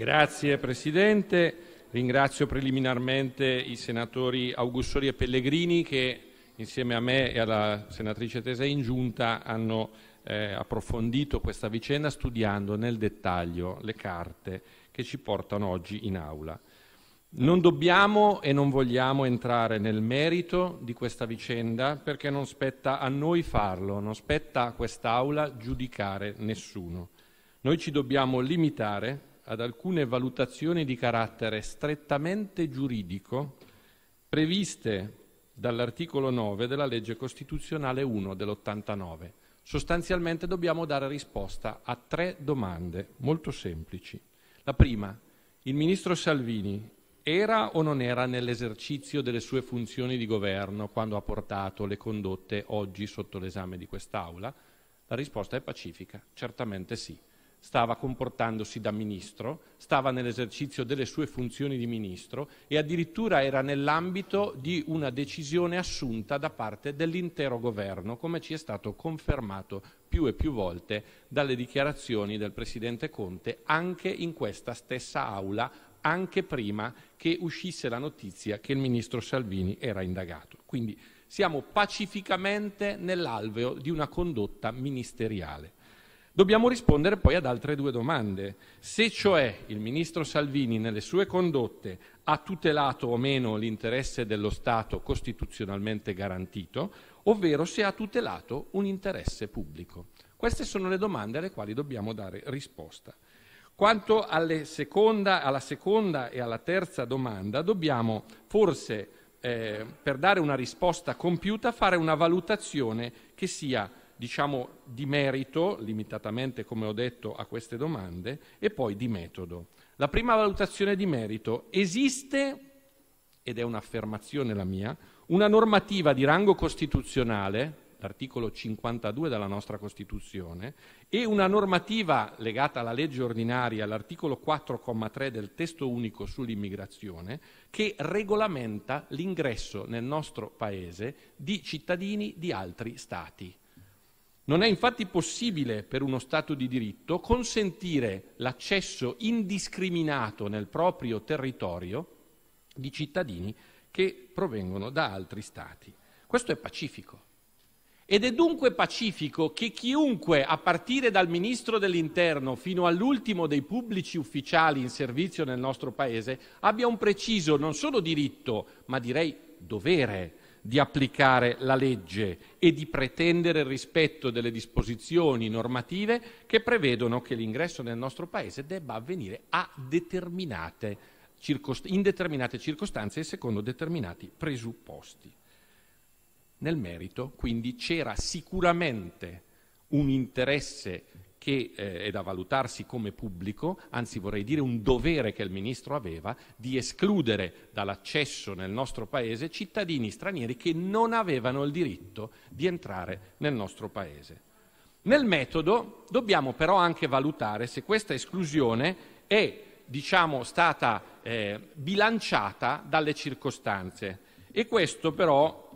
Grazie Presidente, ringrazio preliminarmente i senatori Augussori e Pellegrini che insieme a me e alla senatrice Tesei in giunta hanno eh, approfondito questa vicenda studiando nel dettaglio le carte che ci portano oggi in aula. Non dobbiamo e non vogliamo entrare nel merito di questa vicenda perché non spetta a noi farlo, non spetta a quest'Aula giudicare nessuno. Noi ci dobbiamo limitare ad alcune valutazioni di carattere strettamente giuridico previste dall'articolo 9 della legge costituzionale 1 dell'89. Sostanzialmente dobbiamo dare risposta a tre domande molto semplici. La prima, il ministro Salvini era o non era nell'esercizio delle sue funzioni di governo quando ha portato le condotte oggi sotto l'esame di quest'Aula? La risposta è pacifica, certamente sì stava comportandosi da ministro, stava nell'esercizio delle sue funzioni di ministro e addirittura era nell'ambito di una decisione assunta da parte dell'intero governo, come ci è stato confermato più e più volte dalle dichiarazioni del Presidente Conte anche in questa stessa aula, anche prima che uscisse la notizia che il ministro Salvini era indagato. Quindi siamo pacificamente nell'alveo di una condotta ministeriale. Dobbiamo rispondere poi ad altre due domande. Se cioè il ministro Salvini nelle sue condotte ha tutelato o meno l'interesse dello Stato costituzionalmente garantito, ovvero se ha tutelato un interesse pubblico. Queste sono le domande alle quali dobbiamo dare risposta. Quanto seconda, alla seconda e alla terza domanda, dobbiamo forse, eh, per dare una risposta compiuta, fare una valutazione che sia diciamo, di merito, limitatamente come ho detto a queste domande, e poi di metodo. La prima valutazione di merito. Esiste, ed è un'affermazione la mia, una normativa di rango costituzionale, l'articolo 52 della nostra Costituzione, e una normativa legata alla legge ordinaria, l'articolo 4,3 del testo unico sull'immigrazione, che regolamenta l'ingresso nel nostro Paese di cittadini di altri Stati. Non è infatti possibile per uno Stato di diritto consentire l'accesso indiscriminato nel proprio territorio di cittadini che provengono da altri Stati. Questo è pacifico. Ed è dunque pacifico che chiunque, a partire dal ministro dell'interno fino all'ultimo dei pubblici ufficiali in servizio nel nostro Paese, abbia un preciso non solo diritto, ma direi dovere di applicare la legge e di pretendere il rispetto delle disposizioni normative che prevedono che l'ingresso nel nostro Paese debba avvenire determinate in determinate circostanze e secondo determinati presupposti. Nel merito, quindi, c'era sicuramente un interesse che eh, è da valutarsi come pubblico, anzi vorrei dire un dovere che il Ministro aveva, di escludere dall'accesso nel nostro Paese cittadini stranieri che non avevano il diritto di entrare nel nostro Paese. Nel metodo dobbiamo però anche valutare se questa esclusione è diciamo, stata eh, bilanciata dalle circostanze e questo però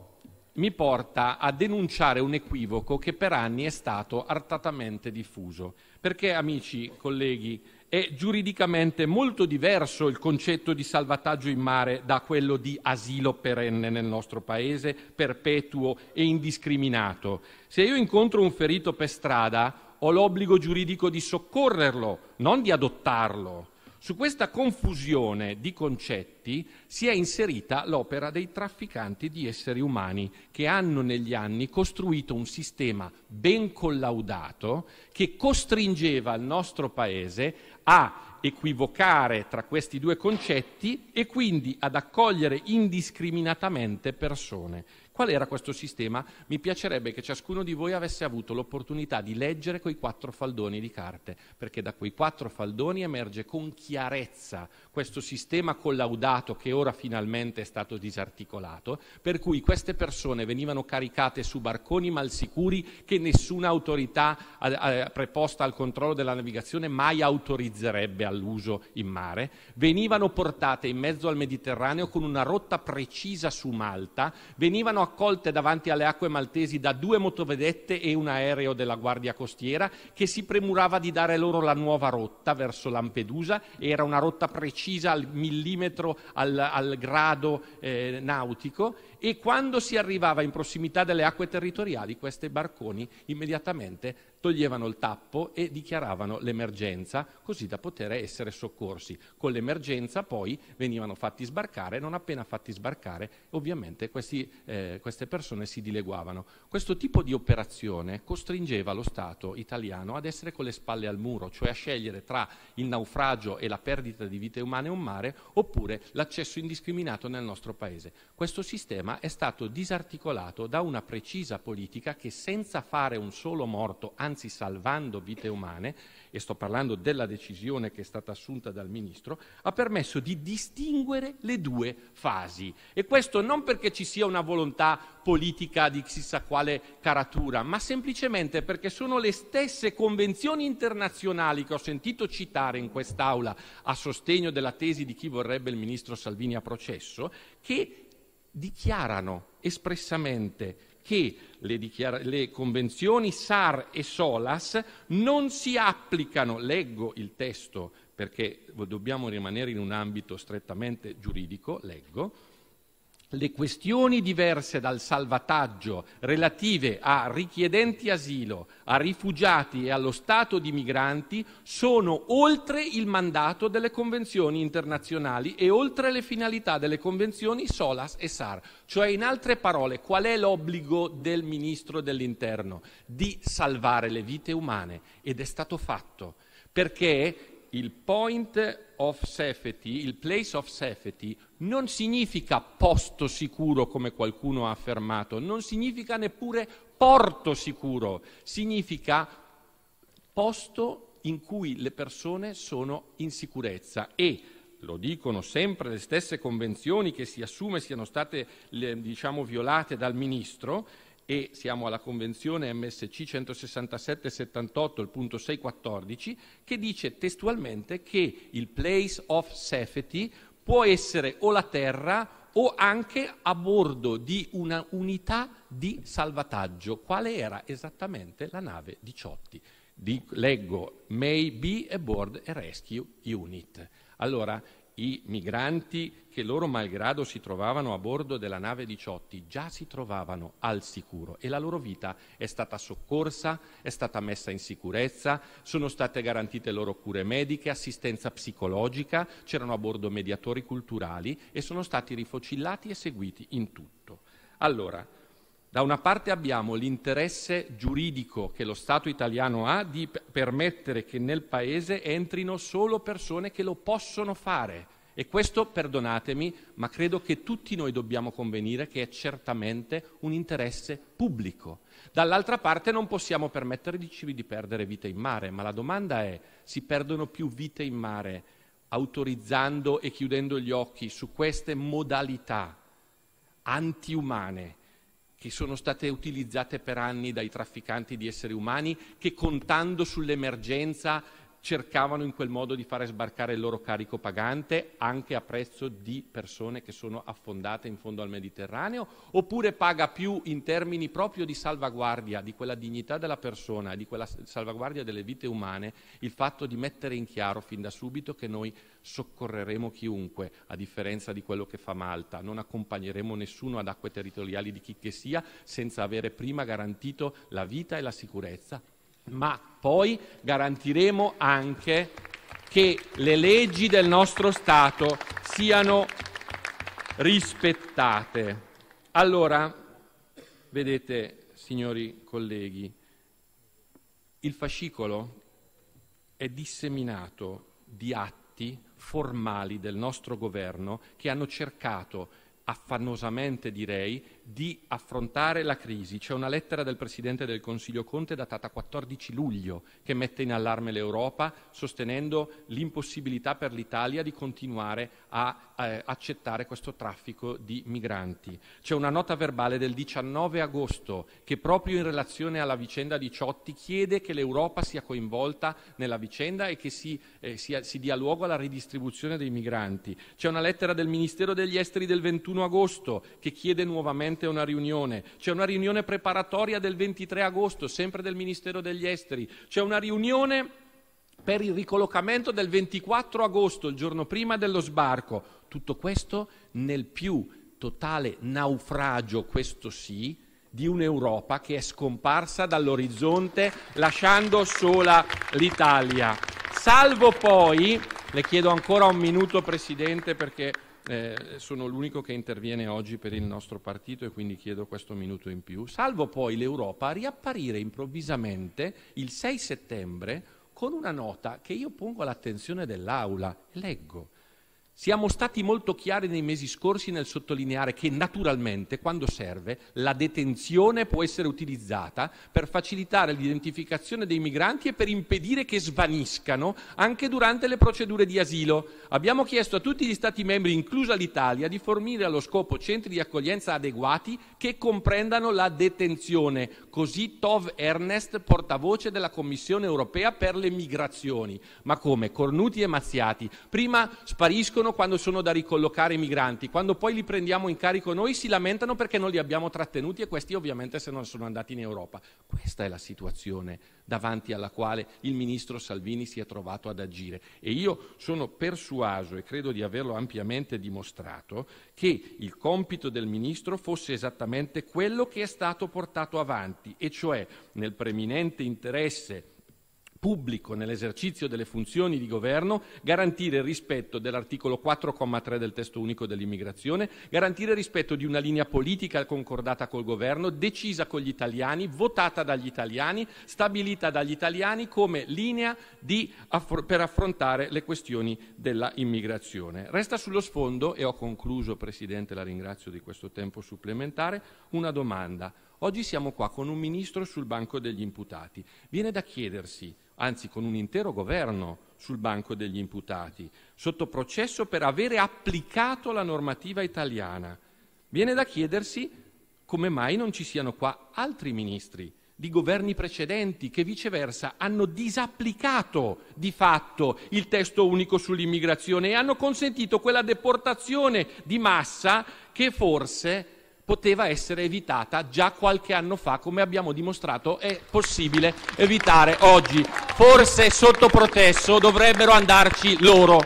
mi porta a denunciare un equivoco che per anni è stato artatamente diffuso. Perché, amici, colleghi, è giuridicamente molto diverso il concetto di salvataggio in mare da quello di asilo perenne nel nostro paese, perpetuo e indiscriminato. Se io incontro un ferito per strada, ho l'obbligo giuridico di soccorrerlo, non di adottarlo. Su questa confusione di concetti si è inserita l'opera dei trafficanti di esseri umani che hanno negli anni costruito un sistema ben collaudato che costringeva il nostro Paese a equivocare tra questi due concetti e quindi ad accogliere indiscriminatamente persone Qual era questo sistema? Mi piacerebbe che ciascuno di voi avesse avuto l'opportunità di leggere quei quattro faldoni di carte, perché da quei quattro faldoni emerge con chiarezza questo sistema collaudato che ora finalmente è stato disarticolato, per cui queste persone venivano caricate su barconi malsicuri che nessuna autorità eh, eh, preposta al controllo della navigazione mai autorizzerebbe all'uso in mare, venivano portate in mezzo al Mediterraneo con una rotta precisa su Malta, venivano accolte davanti alle acque maltesi da due motovedette e un aereo della Guardia Costiera che si premurava di dare loro la nuova rotta verso Lampedusa. Era una rotta precisa al millimetro, al, al grado eh, nautico e quando si arrivava in prossimità delle acque territoriali questi barconi immediatamente toglievano il tappo e dichiaravano l'emergenza così da poter essere soccorsi. Con l'emergenza poi venivano fatti sbarcare, non appena fatti sbarcare ovviamente questi, eh, queste persone si dileguavano. Questo tipo di operazione costringeva lo Stato italiano ad essere con le spalle al muro, cioè a scegliere tra il naufragio e la perdita di vite umane o mare oppure l'accesso indiscriminato nel nostro Paese. Questo sistema è stato disarticolato da una precisa politica che senza fare un solo morto, anzi anzi salvando vite umane, e sto parlando della decisione che è stata assunta dal Ministro, ha permesso di distinguere le due fasi. E questo non perché ci sia una volontà politica di chissà quale caratura, ma semplicemente perché sono le stesse convenzioni internazionali che ho sentito citare in quest'Aula a sostegno della tesi di chi vorrebbe il Ministro Salvini a processo, che dichiarano espressamente che le, dichiar- le convenzioni SAR e SOLAS non si applicano, leggo il testo perché dobbiamo rimanere in un ambito strettamente giuridico, leggo, le questioni diverse dal salvataggio relative a richiedenti asilo, a rifugiati e allo stato di migranti sono oltre il mandato delle convenzioni internazionali e oltre le finalità delle convenzioni SOLAS e SAR. Cioè, in altre parole, qual è l'obbligo del Ministro dell'Interno? Di salvare le vite umane ed è stato fatto perché il point of safety, il place of safety, non significa posto sicuro come qualcuno ha affermato, non significa neppure porto sicuro, significa posto in cui le persone sono in sicurezza e lo dicono sempre le stesse convenzioni che si assume siano state diciamo, violate dal Ministro, e siamo alla Convenzione MSC 167-78, il punto 614, che dice testualmente che il place of safety può essere o la terra o anche a bordo di una unità di salvataggio, quale era esattamente la nave 18. Di, leggo May be aboard a rescue unit. Allora, i migranti che loro malgrado si trovavano a bordo della nave 18 già si trovavano al sicuro e la loro vita è stata soccorsa, è stata messa in sicurezza, sono state garantite loro cure mediche, assistenza psicologica, c'erano a bordo mediatori culturali e sono stati rifocillati e seguiti in tutto. Allora, da una parte abbiamo l'interesse giuridico che lo Stato italiano ha di permettere che nel Paese entrino solo persone che lo possono fare. E questo, perdonatemi, ma credo che tutti noi dobbiamo convenire che è certamente un interesse pubblico. Dall'altra parte non possiamo permetterci di perdere vite in mare, ma la domanda è si perdono più vite in mare autorizzando e chiudendo gli occhi su queste modalità antiumane che sono state utilizzate per anni dai trafficanti di esseri umani che contando sull'emergenza cercavano in quel modo di fare sbarcare il loro carico pagante anche a prezzo di persone che sono affondate in fondo al Mediterraneo, oppure paga più in termini proprio di salvaguardia di quella dignità della persona, e di quella salvaguardia delle vite umane, il fatto di mettere in chiaro fin da subito che noi soccorreremo chiunque, a differenza di quello che fa Malta, non accompagneremo nessuno ad acque territoriali di chi che sia senza avere prima garantito la vita e la sicurezza ma poi garantiremo anche che le leggi del nostro Stato siano rispettate. Allora, vedete, signori colleghi, il fascicolo è disseminato di atti formali del nostro governo che hanno cercato, affannosamente direi, di affrontare la crisi. C'è una lettera del Presidente del Consiglio Conte datata 14 luglio che mette in allarme l'Europa sostenendo l'impossibilità per l'Italia di continuare a eh, accettare questo traffico di migranti. C'è una nota verbale del 19 agosto che proprio in relazione alla vicenda di Ciotti chiede che l'Europa sia coinvolta nella vicenda e che si, eh, sia, si dia luogo alla ridistribuzione dei migranti. C'è una lettera del Ministero degli Esteri del 21 agosto che chiede nuovamente presente una riunione, c'è una riunione preparatoria del 23 agosto, sempre del Ministero degli Esteri, c'è una riunione per il ricollocamento del 24 agosto, il giorno prima dello sbarco. Tutto questo nel più totale naufragio, questo sì, di un'Europa che è scomparsa dall'orizzonte lasciando sola l'Italia. Salvo poi, le chiedo ancora un minuto Presidente perché eh, sono l'unico che interviene oggi per il nostro partito e quindi chiedo questo minuto in più, salvo poi l'Europa riapparire improvvisamente il 6 settembre con una nota che io pongo all'attenzione dell'Aula. Leggo. Siamo stati molto chiari nei mesi scorsi nel sottolineare che naturalmente, quando serve, la detenzione può essere utilizzata per facilitare l'identificazione dei migranti e per impedire che svaniscano anche durante le procedure di asilo. Abbiamo chiesto a tutti gli Stati membri, inclusa l'Italia, di fornire allo scopo centri di accoglienza adeguati che comprendano la detenzione. Così Tov Ernest, portavoce della Commissione europea per le migrazioni. Ma come? Cornuti e Mazziati. Prima spariscono piacciono quando sono da ricollocare i migranti, quando poi li prendiamo in carico noi si lamentano perché non li abbiamo trattenuti e questi ovviamente se non sono andati in Europa. Questa è la situazione davanti alla quale il ministro Salvini si è trovato ad agire e io sono persuaso e credo di averlo ampiamente dimostrato che il compito del ministro fosse esattamente quello che è stato portato avanti e cioè nel preminente interesse pubblico nell'esercizio delle funzioni di governo, garantire il rispetto dell'articolo 4,3 del testo unico dell'immigrazione, garantire il rispetto di una linea politica concordata col governo, decisa con gli italiani, votata dagli italiani, stabilita dagli italiani come linea aff- per affrontare le questioni dell'immigrazione. Resta sullo sfondo, e ho concluso Presidente, la ringrazio di questo tempo supplementare, una domanda. Oggi siamo qua con un ministro sul banco degli imputati. Viene da chiedersi, anzi con un intero governo sul banco degli imputati, sotto processo per avere applicato la normativa italiana. Viene da chiedersi come mai non ci siano qua altri ministri di governi precedenti che viceversa hanno disapplicato di fatto il testo unico sull'immigrazione e hanno consentito quella deportazione di massa che forse poteva essere evitata già qualche anno fa, come abbiamo dimostrato è possibile evitare oggi. Forse sotto processo dovrebbero andarci loro.